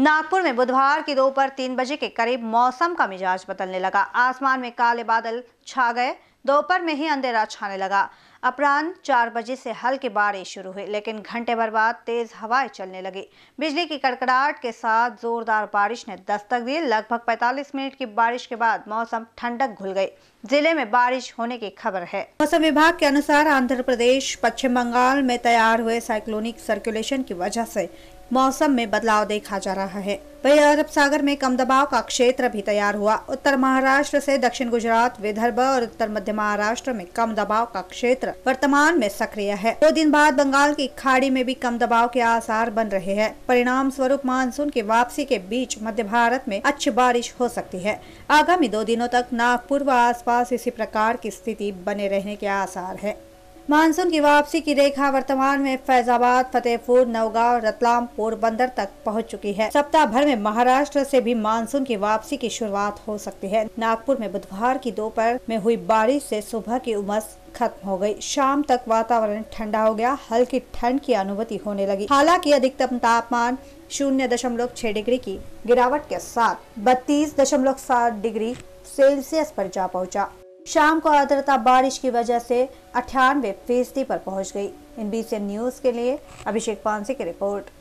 नागपुर में बुधवार की दोपहर तीन बजे के करीब मौसम का मिजाज बदलने लगा आसमान में काले बादल छा गए दोपहर में ही अंधेरा छाने लगा अपराह चार बजे से हल्की बारिश शुरू हुई लेकिन घंटे भर बाद तेज हवाएं चलने लगी बिजली की कड़कड़ाहट के साथ जोरदार बारिश ने दस्तक दी लगभग 45 मिनट की बारिश के बाद मौसम ठंडक घुल गई जिले में बारिश होने की खबर है मौसम विभाग के अनुसार आंध्र प्रदेश पश्चिम बंगाल में तैयार हुए साइक्लोनिक सर्कुलेशन की वजह ऐसी मौसम में बदलाव देखा जा रहा है वही अरब सागर में कम दबाव का क्षेत्र भी तैयार हुआ उत्तर महाराष्ट्र से दक्षिण गुजरात विदर्भ और उत्तर मध्य महाराष्ट्र में कम दबाव का क्षेत्र क्षेत्र वर्तमान में सक्रिय है दो दिन बाद बंगाल की खाड़ी में भी कम दबाव के आसार बन रहे हैं परिणाम स्वरूप मानसून की वापसी के बीच मध्य भारत में अच्छी बारिश हो सकती है आगामी दो दिनों तक नागपुर व आसपास इसी प्रकार की स्थिति बने रहने के आसार है मानसून की वापसी की रेखा वर्तमान में फैजाबाद फतेहपुर नवगांव रतलाम पोरबंदर तक पहुंच चुकी है सप्ताह भर में महाराष्ट्र से भी मानसून की वापसी की शुरुआत हो सकती है नागपुर में बुधवार की दोपहर में हुई बारिश से सुबह की उमस खत्म हो गई शाम तक वातावरण ठंडा हो गया हल्की ठंड की अनुभूति होने लगी हालांकि अधिकतम तापमान शून्य दशमलव छह डिग्री की गिरावट के साथ बत्तीस दशमलव सात डिग्री सेल्सियस पर जा पहुंचा। शाम को आर्द्रता बारिश की वजह से अठानवे फीसदी पर पहुंच गई इन बीसीएन न्यूज के लिए अभिषेक पांसी की रिपोर्ट